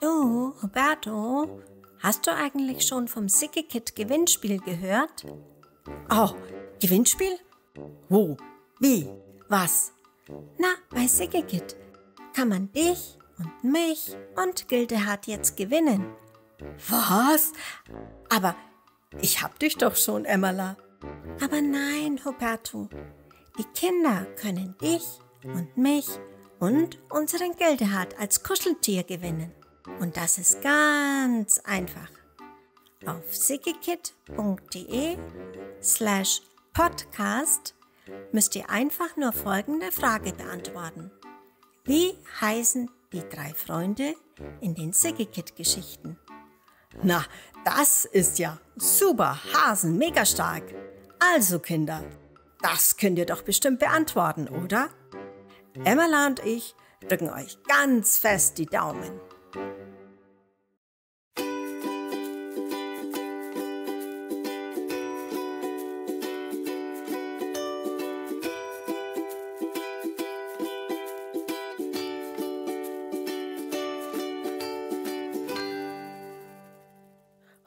Du, Roberto, hast du eigentlich schon vom Sicky Kid Gewinnspiel gehört? Oh, Gewinnspiel? Wo? Wie? Was? Na, bei Sicky Kid kann man dich und mich und Gildehard jetzt gewinnen. Was? Aber ich hab dich doch schon, Emmerla. Aber nein, Roberto. Die Kinder können dich und mich und unseren Geldehard als Kuscheltier gewinnen. Und das ist ganz einfach. Auf siggikit.de slash podcast müsst ihr einfach nur folgende Frage beantworten. Wie heißen die drei Freunde in den Siggikit-Geschichten? Na, das ist ja super, Hasen, mega stark. Also Kinder, das könnt ihr doch bestimmt beantworten, oder? Emma und ich drücken euch ganz fest die Daumen.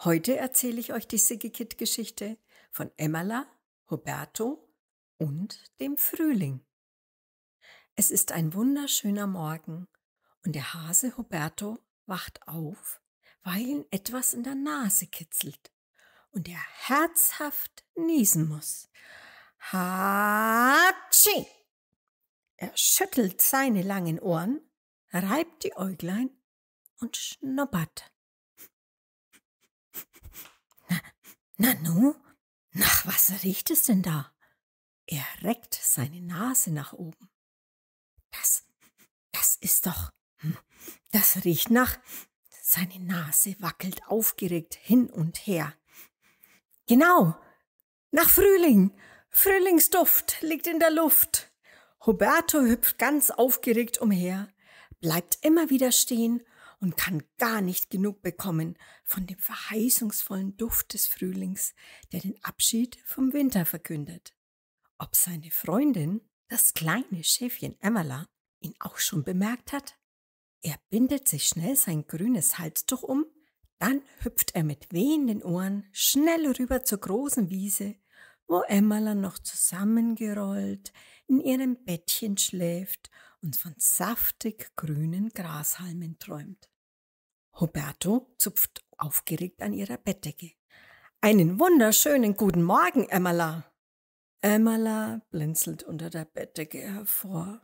Heute erzähle ich euch die Sigekit-Geschichte von Emmerla, Huberto und dem Frühling. Es ist ein wunderschöner Morgen und der Hase Huberto wacht auf, weil ihn etwas in der Nase kitzelt und er herzhaft niesen muss. Hatschi! Er schüttelt seine langen Ohren, reibt die Äuglein und schnuppert. Na, Nanu, nach was riecht es denn da? Er reckt seine Nase nach oben. Das, das ist doch. Hm, das riecht nach. Seine Nase wackelt aufgeregt hin und her. Genau. Nach Frühling. Frühlingsduft liegt in der Luft. Roberto hüpft ganz aufgeregt umher, bleibt immer wieder stehen und kann gar nicht genug bekommen von dem verheißungsvollen Duft des Frühlings, der den Abschied vom Winter verkündet. Ob seine Freundin das kleine Schäfchen Emmerla ihn auch schon bemerkt hat. Er bindet sich schnell sein grünes Halstuch um, dann hüpft er mit wehenden Ohren schnell rüber zur großen Wiese, wo Emmerla noch zusammengerollt in ihrem Bettchen schläft und von saftig grünen Grashalmen träumt. Roberto zupft aufgeregt an ihrer Bettdecke. Einen wunderschönen guten Morgen, Emmerla! Emmerla blinzelt unter der Bettdecke hervor.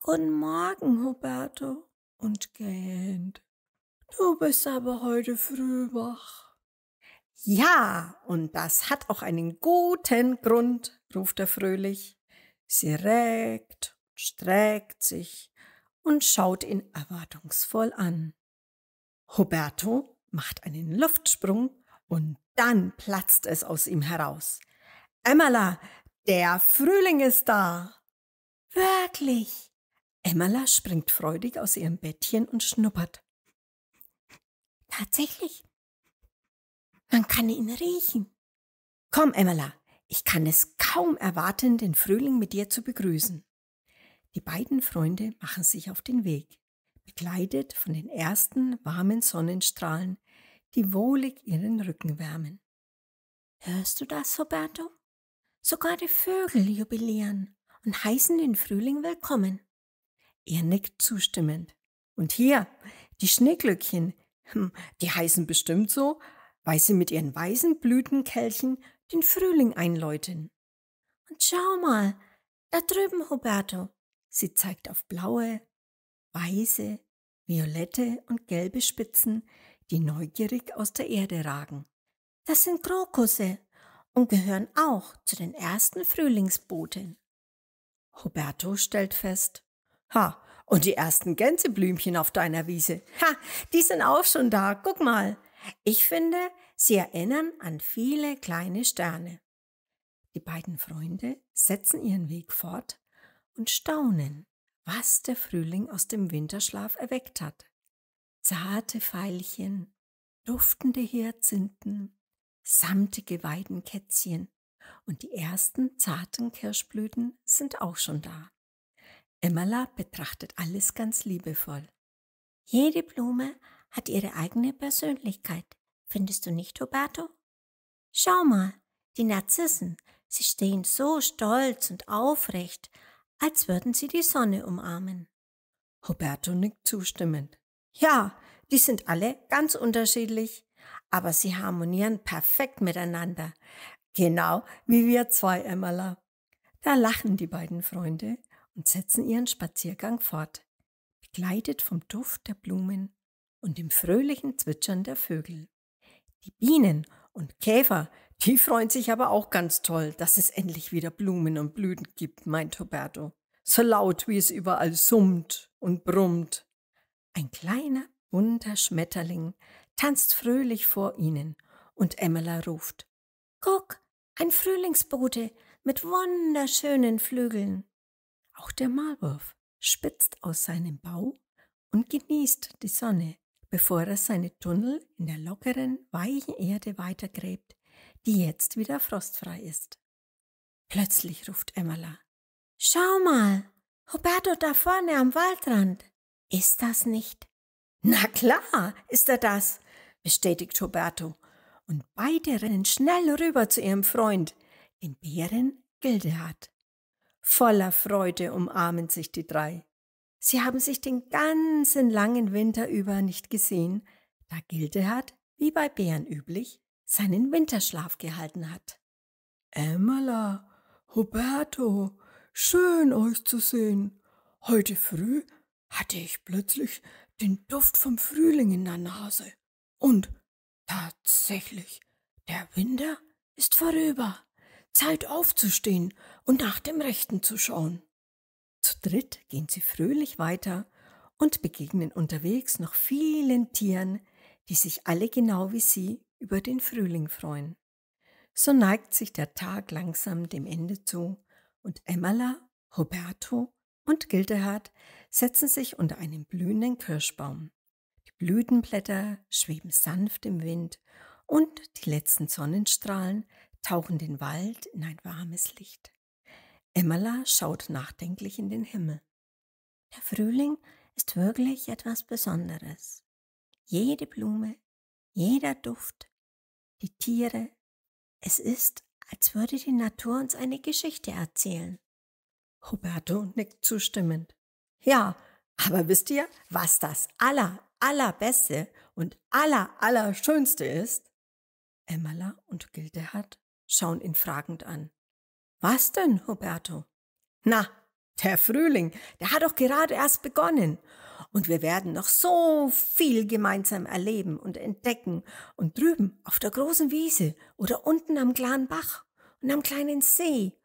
Guten Morgen, Huberto, und gähnt. Du bist aber heute früh wach. Ja, und das hat auch einen guten Grund, ruft er fröhlich. Sie regt, streckt sich und schaut ihn erwartungsvoll an. Huberto macht einen Luftsprung und dann platzt es aus ihm heraus. Emmerla, der Frühling ist da. Wirklich. Emmerla springt freudig aus ihrem Bettchen und schnuppert. Tatsächlich. Man kann ihn riechen. Komm, Emmerla, ich kann es kaum erwarten, den Frühling mit dir zu begrüßen. Die beiden Freunde machen sich auf den Weg, begleitet von den ersten warmen Sonnenstrahlen, die wohlig ihren Rücken wärmen. Hörst du das, Roberto? Sogar die Vögel jubilieren und heißen den Frühling willkommen. Er nickt zustimmend. Und hier, die Schneeglöckchen, hm, die heißen bestimmt so, weil sie mit ihren weißen Blütenkelchen den Frühling einläuten. Und schau mal, da drüben, Huberto. Sie zeigt auf blaue, weiße, violette und gelbe Spitzen, die neugierig aus der Erde ragen. Das sind Krokusse und gehören auch zu den ersten Frühlingsboten. Roberto stellt fest, ha, und die ersten Gänseblümchen auf deiner Wiese. Ha, die sind auch schon da, guck mal. Ich finde, sie erinnern an viele kleine Sterne. Die beiden Freunde setzen ihren Weg fort und staunen, was der Frühling aus dem Winterschlaf erweckt hat. Zarte Veilchen, duftende Hyazinthen, samtige Weidenkätzchen und die ersten zarten Kirschblüten sind auch schon da. Emmerla betrachtet alles ganz liebevoll. Jede Blume hat ihre eigene Persönlichkeit, findest du nicht, Roberto? Schau mal, die Narzissen, sie stehen so stolz und aufrecht, als würden sie die Sonne umarmen. Roberto nickt zustimmend. Ja, die sind alle ganz unterschiedlich aber sie harmonieren perfekt miteinander. Genau wie wir zwei Emmerler. Da lachen die beiden Freunde und setzen ihren Spaziergang fort, begleitet vom Duft der Blumen und dem fröhlichen Zwitschern der Vögel. Die Bienen und Käfer, die freuen sich aber auch ganz toll, dass es endlich wieder Blumen und Blüten gibt, meint Roberto. So laut, wie es überall summt und brummt. Ein kleiner bunter Schmetterling tanzt fröhlich vor ihnen, und Emma ruft Guck, ein Frühlingsbote mit wunderschönen Flügeln. Auch der Malwurf spitzt aus seinem Bau und genießt die Sonne, bevor er seine Tunnel in der lockeren, weichen Erde weitergräbt, die jetzt wieder frostfrei ist. Plötzlich ruft Emmerla. Schau mal, Roberto da vorne am Waldrand. Ist das nicht? Na klar, ist er das, bestätigt Roberto, und beide rennen schnell rüber zu ihrem Freund, den Bären Gildehard. Voller Freude umarmen sich die drei. Sie haben sich den ganzen langen Winter über nicht gesehen, da Gildehard, wie bei Bären üblich, seinen Winterschlaf gehalten hat. Emmerla, Roberto, schön euch zu sehen. Heute früh hatte ich plötzlich den Duft vom Frühling in der Nase und tatsächlich, der Winter ist vorüber. Zeit aufzustehen und nach dem Rechten zu schauen. Zu dritt gehen sie fröhlich weiter und begegnen unterwegs noch vielen Tieren, die sich alle genau wie sie über den Frühling freuen. So neigt sich der Tag langsam dem Ende zu und Emmerla, Roberto und Gildehard setzen sich unter einen blühenden Kirschbaum. Blütenblätter schweben sanft im Wind und die letzten Sonnenstrahlen tauchen den Wald in ein warmes Licht. Emmerla schaut nachdenklich in den Himmel. Der Frühling ist wirklich etwas Besonderes. Jede Blume, jeder Duft, die Tiere, es ist, als würde die Natur uns eine Geschichte erzählen. Roberto nickt zustimmend. Ja, aber wisst ihr, was das aller, allerbeste und aller, allerschönste ist? Emmerla und Gildehard schauen ihn fragend an. Was denn, Huberto? Na, der Frühling, der hat doch gerade erst begonnen. Und wir werden noch so viel gemeinsam erleben und entdecken. Und drüben auf der großen Wiese oder unten am klaren Bach und am kleinen See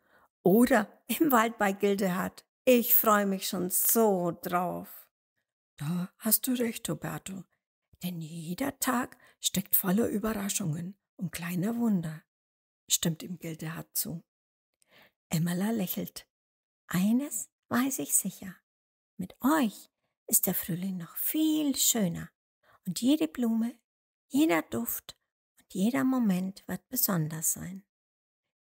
oder im Wald bei Gildehard. Ich freue mich schon so drauf. Da hast du recht, Roberto. Denn jeder Tag steckt voller Überraschungen und kleiner Wunder, stimmt ihm Gildehard zu. Emmerla lächelt. Eines weiß ich sicher. Mit euch ist der Frühling noch viel schöner und jede Blume, jeder Duft und jeder Moment wird besonders sein.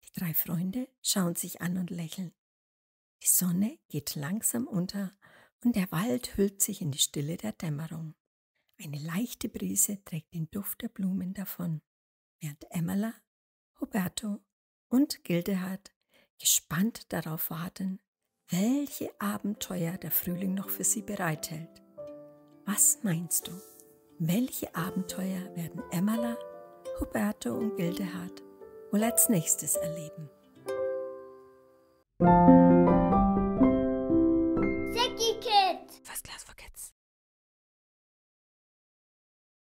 Die drei Freunde schauen sich an und lächeln. Die Sonne geht langsam unter und der Wald hüllt sich in die Stille der Dämmerung. Eine leichte Brise trägt den Duft der Blumen davon, während Emmerla, Huberto und Gildehard gespannt darauf warten, welche Abenteuer der Frühling noch für sie bereithält. Was meinst du? Welche Abenteuer werden Emmerla, Huberto und Gildehard wohl als nächstes erleben?